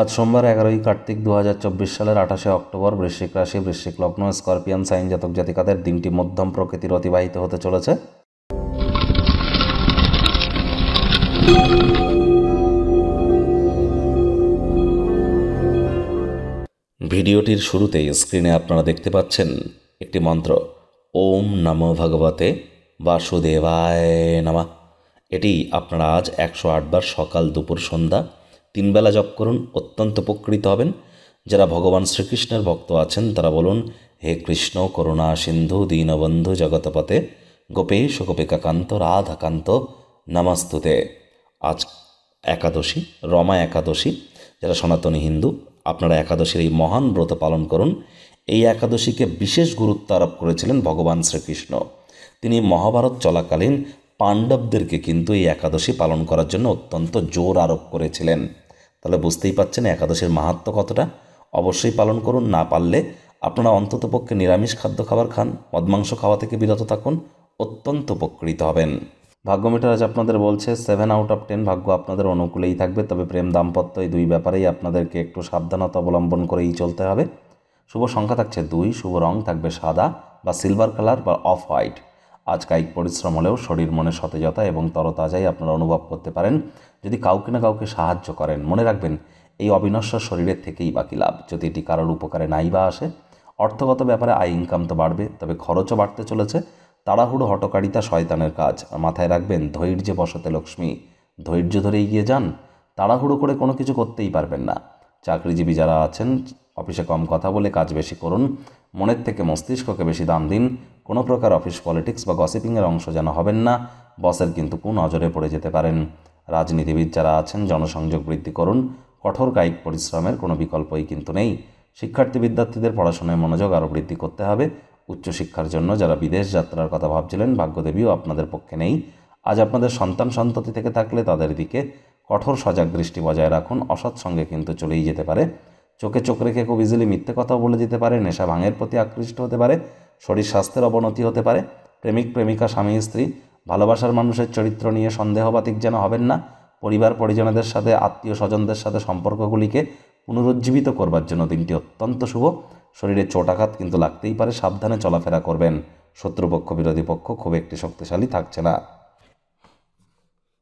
আজ সোমবার এগারোই কার্তিক দু সালের আঠাশে অক্টোবর বৃশ্চিক রাশি বৃশ্চিক লগ্ন স্করপিয়ান সাইন জাতক জাতিকাদের দিনটি মধ্যম প্রকৃতির অতিবাহিত হতে চলেছে ভিডিওটির শুরুতেই স্ক্রিনে আপনারা দেখতে পাচ্ছেন একটি মন্ত্র ওম নম ভগবতে বাসুদেবায় নামা এটি আপনারা আজ একশো আটবার সকাল দুপুর সন্ধ্যা তিনবেলা জপ করুন অত্যন্ত উপকৃত হবেন যারা ভগবান শ্রীকৃষ্ণের ভক্ত আছেন তারা বলুন হে কৃষ্ণ করুণা সিন্ধু দীনবন্ধু জগতপতে গোপেশ গোপিকাকান্ত রাধাকান্ত নমাস্তুতে আজ একাদশী রমা একাদশী যারা সনাতনী হিন্দু আপনারা একাদশীর এই মহান ব্রত পালন করুন এই একাদশীকে বিশেষ গুরুত্ব আরোপ করেছিলেন ভগবান শ্রীকৃষ্ণ তিনি মহাভারত চলাকালীন পাণ্ডবদেরকে কিন্তু এই একাদশী পালন করার জন্য অত্যন্ত জোর আরোপ করেছিলেন তাহলে বুঝতেই পাচ্ছেন একাদশের মাহাত্ম কতটা অবশ্যই পালন করুন না পারলে আপনারা অন্তত পক্ষে নিরামিষ খাদ্য খাবার খান মদমাংস খাওয়া থেকে বিরত থাকুন অত্যন্ত উপকৃত হবেন ভাগ্য মিটার আজ আপনাদের বলছে সেভেন আউট অফ টেন ভাগ্য আপনাদের অনুকূলেই থাকবে তবে প্রেম দাম্পত্য এই দুই ব্যাপারেই আপনাদেরকে একটু সাবধানতা অবলম্বন করেই চলতে হবে শুভ সংখ্যা থাকছে দুই শুভ রং থাকবে সাদা বা সিলভার কালার বা অফ হোয়াইট আজ কায়িক পরিশ্রম হলেও শরীর মনে সতেজতা এবং তরতাজাই আপনারা অনুভব করতে পারেন যদি কাউকে না কাউকে সাহায্য করেন মনে রাখবেন এই অবিনশ্বর শরীরের থেকেই বাকি লাভ যদি এটি কারোর উপকারে নাই বা আসে অর্থগত ব্যাপারে আয় ইনকাম তো বাড়বে তবে খরচও বাড়তে চলেছে তাড়াহুড়ো হটকারিতা শয়তানের কাজ মাথায় রাখবেন ধৈর্যে বসতে লক্ষ্মী ধৈর্য ধরে এগিয়ে যান তাড়াহুড়ো করে কোনো কিছু করতেই পারবেন না চাকরিজীবী যারা আছেন অফিসে কম কথা বলে কাজ বেশি করুন মনের থেকে মস্তিষ্ককে বেশি দাম দিন কোনো প্রকার অফিস পলিটিক্স বা গসিপিংয়ের অংশ যেন হবেন না বসের কিন্তু কোন নজরে পড়ে যেতে পারেন রাজনীতিবিদ যারা আছেন জনসংযোগ বৃদ্ধি করুন কঠোর কায়িক পরিশ্রমের কোনো বিকল্পই কিন্তু নেই শিক্ষার্থী বিদ্যার্থীদের পড়াশোনায় মনোযোগ আরও বৃদ্ধি করতে হবে উচ্চশিক্ষার জন্য যারা বিদেশ যাত্রার কথা ভাবছিলেন ভাগ্যদেবীও আপনাদের পক্ষে নেই আজ আপনাদের সন্তান সন্ততি থেকে থাকলে তাদের দিকে কঠোর সজাগ দৃষ্টি বজায় রাখুন অসৎ সঙ্গে কিন্তু চলেই যেতে পারে চোখে চোখ রেখে খুব ইজিলি মিথ্যে কথাও বলে যেতে পারে নেশা ভাঙের প্রতি আকৃষ্ট হতে পারে শরীর স্বাস্থ্যের অবনতি হতে পারে প্রেমিক প্রেমিকা স্বামী স্ত্রী ভালোবাসার মানুষের চরিত্র নিয়ে সন্দেহবাতিক যেন হবেন না পরিবার পরিজনদের সাথে আত্মীয় স্বজনদের সাথে সম্পর্কগুলিকে পুনরুজ্জীবিত করবার জন্য দিনটি অত্যন্ত শুভ শরীরে চোটাঘাত কিন্তু লাগতেই পারে সাবধানে চলাফেরা করবেন শত্রুপক্ষ বিরোধী পক্ষ খুব একটি শক্তিশালী থাকছে না